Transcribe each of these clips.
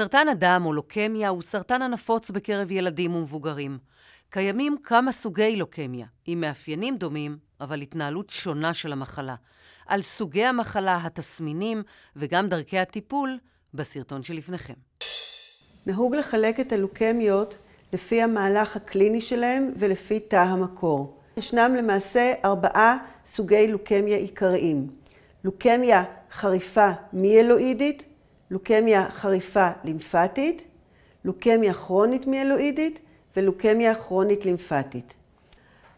סרטן הדם או לוקמיה הוא סרטן הנפוץ בקרב ילדים ומבוגרים. קיימים כמה סוגי לוקמיה, עם מאפיינים דומים, אבל התנהלות שונה של המחלה. על סוגי המחלה, התסמינים וגם דרכי הטיפול בסרטון שלפניכם. נהוג לחלק את הלוקמיות לפי המהלך הקליני שלהם ולפי תא המקור. ישנם למעשה ארבעה סוגי לוקמיה עיקריים. לוקמיה חריפה מיאלואידית, לוקמיה חריפה לימפטית, לוקמיה כרונית מיאלואידית ולוקמיה כרונית לימפטית.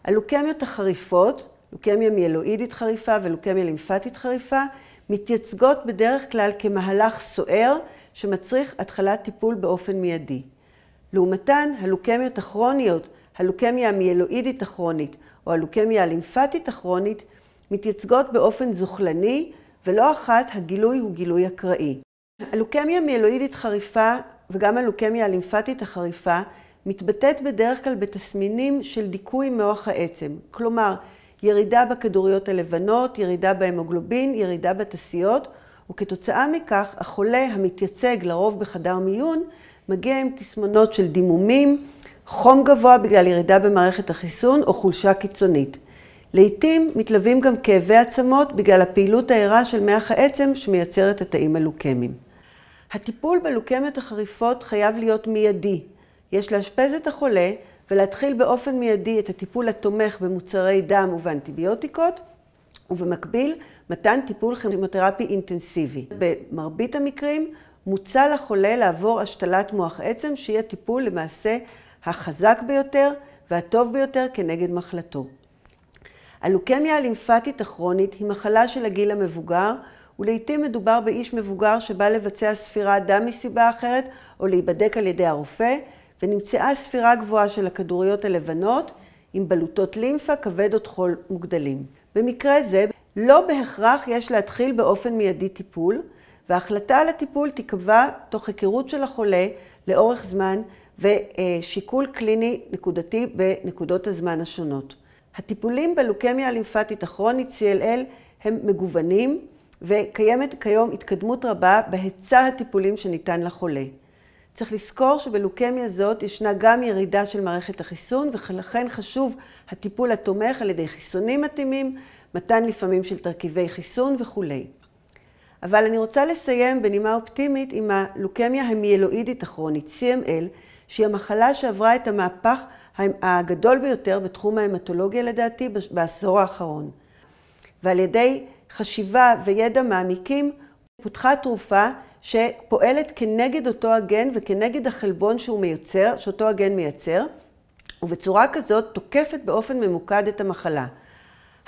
הלוקמיות החריפות, לוקמיה מיאלואידית חריפה ולוקמיה לימפטית חריפה, מתייצגות בדרך כלל כמהלך סוער שמצריך התחלת טיפול באופן מיידי. לעומתן, הלוקמיות הכרוניות, הלוקמיה המיאלואידית הכרונית או הלוקמיה הלימפטית הכרונית, מתייצגות באופן זוחלני, ולא אחת הגילוי הוא גילוי אקראי. הלוקמיה המיאלואידית חריפה וגם הלוקמיה הלימפטית החריפה מתבטאת בדרך כלל בתסמינים של דיכוי מוח העצם. כלומר, ירידה בכדוריות הלבנות, ירידה בהמוגלובין, ירידה בתסיות, וכתוצאה מכך החולה המתייצג לרוב בחדר מיון מגיע עם תסמונות של דימומים, חום גבוה בגלל ירידה במערכת החיסון או חולשה קיצונית. לעתים מתלווים גם כאבי עצמות בגלל הפעילות הערה של מח העצם את התאים הלוקמיים. הטיפול בלוקמיות החריפות חייב להיות מיידי. יש לאשפז את החולה ולהתחיל באופן מיידי את הטיפול התומך במוצרי דם ובאנטיביוטיקות, ובמקביל, מתן טיפול כימותרפי אינטנסיבי. במרבית המקרים, מוצע לחולה לעבור השתלת מוח עצם, שהיא הטיפול למעשה החזק ביותר והטוב ביותר כנגד מחלתו. הלוקמיה הלימפטית הכרונית היא מחלה של הגיל המבוגר, ולעיתים מדובר באיש מבוגר שבא לבצע ספירת דם מסיבה אחרת או להיבדק על ידי הרופא, ונמצאה ספירה גבוהה של הכדוריות הלבנות עם בלוטות לימפה, כבד או טחול מוגדלים. במקרה זה, לא בהכרח יש להתחיל באופן מיידי טיפול, וההחלטה על הטיפול תיקבע תוך היכרות של החולה לאורך זמן ושיקול קליני נקודתי בנקודות הזמן השונות. הטיפולים בלוקמיה הלימפטית הכרונית CLL הם מגוונים וקיימת כיום התקדמות רבה בהיצע הטיפולים שניתן לחולה. צריך לזכור שבלוקמיה זאת ישנה גם ירידה של מערכת החיסון ולכן חשוב הטיפול התומך על ידי חיסונים מתאימים, מתן לפעמים של תרכיבי חיסון וכולי. אבל אני רוצה לסיים בנימה אופטימית עם הלוקמיה המיאלואידית הכרונית, CML, שהיא המחלה שעברה את המהפך הגדול ביותר בתחום ההמטולוגיה לדעתי בעשור האחרון. ועל ידי חשיבה וידע מעמיקים פותחה תרופה שפועלת כנגד אותו הגן וכנגד החלבון שהוא מייצר, שאותו הגן מייצר, ובצורה כזאת תוקפת באופן ממוקד את המחלה.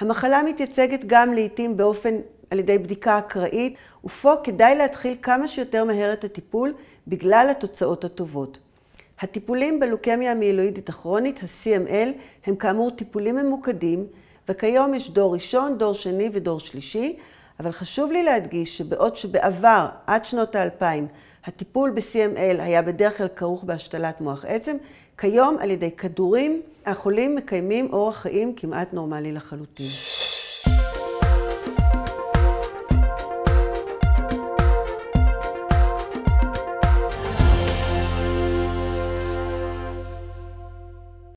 המחלה מתייצגת גם לעיתים באופן, על ידי בדיקה אקראית, ופה כדאי להתחיל כמה שיותר מהר את הטיפול בגלל התוצאות הטובות. הטיפולים בלוקמיה המיילואידית הכרונית, ה-CML, הם כאמור טיפולים ממוקדים, וכיום יש דור ראשון, דור שני ודור שלישי, אבל חשוב לי להדגיש שבעוד שבעבר, עד שנות האלפיים, הטיפול ב-CML היה בדרך כלל כרוך בהשתלת מוח עצם, כיום על ידי כדורים החולים מקיימים אורח חיים כמעט נורמלי לחלוטין.